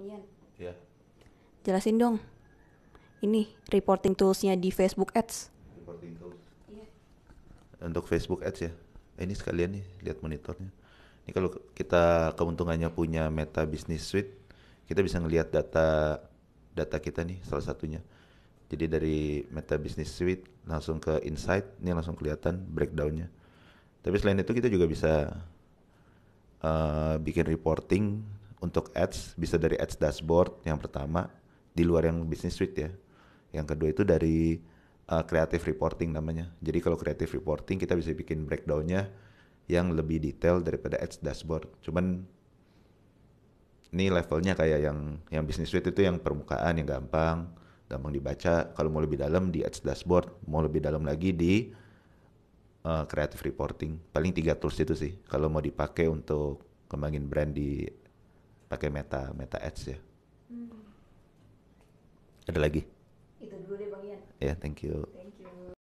Nian. Iya. Jelasin dong. Ini reporting toolsnya di Facebook Ads. Reporting tools. Iya. Untuk Facebook Ads ya. Eh, ini sekalian nih lihat monitornya. Ini kalau kita keuntungannya punya Meta Business Suite, kita bisa ngelihat data data kita nih salah satunya. Jadi dari Meta Business Suite langsung ke Insight, ini langsung kelihatan breakdownnya. Tapi selain itu kita juga bisa uh, bikin reporting untuk ads bisa dari ads dashboard yang pertama di luar yang business suite ya. Yang kedua itu dari uh, creative reporting namanya. Jadi kalau creative reporting kita bisa bikin breakdownnya yang lebih detail daripada ads dashboard. Cuman ini levelnya kayak yang yang business suite itu yang permukaan yang gampang, gampang dibaca. Kalau mau lebih dalam di ads dashboard, mau lebih dalam lagi di uh, creative reporting. Paling tiga tools itu sih kalau mau dipakai untuk kembangin brand di pakai meta meta ads ya hmm. ada lagi itu dulu deh bang Ian ya yeah, thank you, thank you.